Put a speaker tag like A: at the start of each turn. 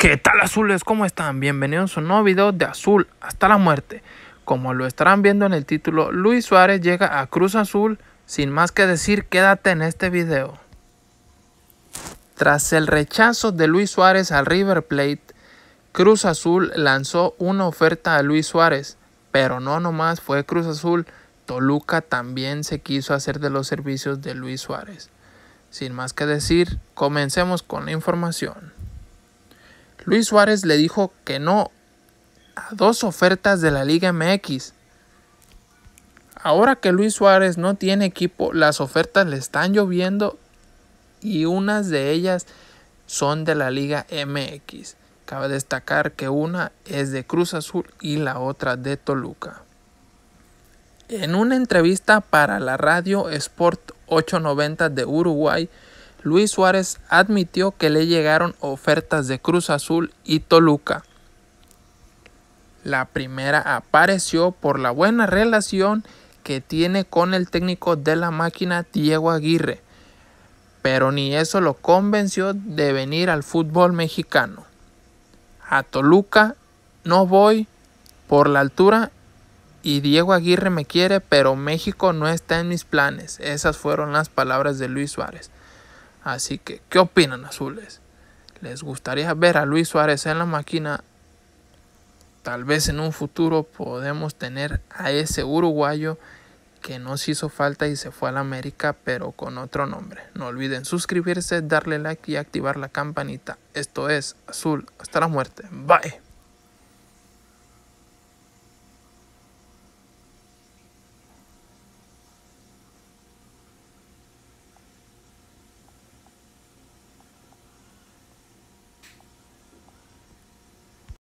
A: ¿Qué tal azules? ¿Cómo están? Bienvenidos a un nuevo video de Azul hasta la muerte. Como lo estarán viendo en el título, Luis Suárez llega a Cruz Azul. Sin más que decir, quédate en este video. Tras el rechazo de Luis Suárez al River Plate, Cruz Azul lanzó una oferta a Luis Suárez, pero no nomás fue Cruz Azul, Toluca también se quiso hacer de los servicios de Luis Suárez. Sin más que decir, comencemos con la información. Luis Suárez le dijo que no a dos ofertas de la Liga MX. Ahora que Luis Suárez no tiene equipo, las ofertas le están lloviendo y unas de ellas son de la Liga MX. Cabe destacar que una es de Cruz Azul y la otra de Toluca. En una entrevista para la radio Sport 890 de Uruguay, Luis Suárez admitió que le llegaron ofertas de Cruz Azul y Toluca. La primera apareció por la buena relación que tiene con el técnico de la máquina Diego Aguirre, pero ni eso lo convenció de venir al fútbol mexicano. A Toluca no voy por la altura y Diego Aguirre me quiere, pero México no está en mis planes. Esas fueron las palabras de Luis Suárez. Así que, ¿qué opinan azules? ¿Les gustaría ver a Luis Suárez en la máquina? Tal vez en un futuro podemos tener a ese uruguayo que nos hizo falta y se fue a la América, pero con otro nombre. No olviden suscribirse, darle like y activar la campanita. Esto es Azul hasta la muerte. Bye.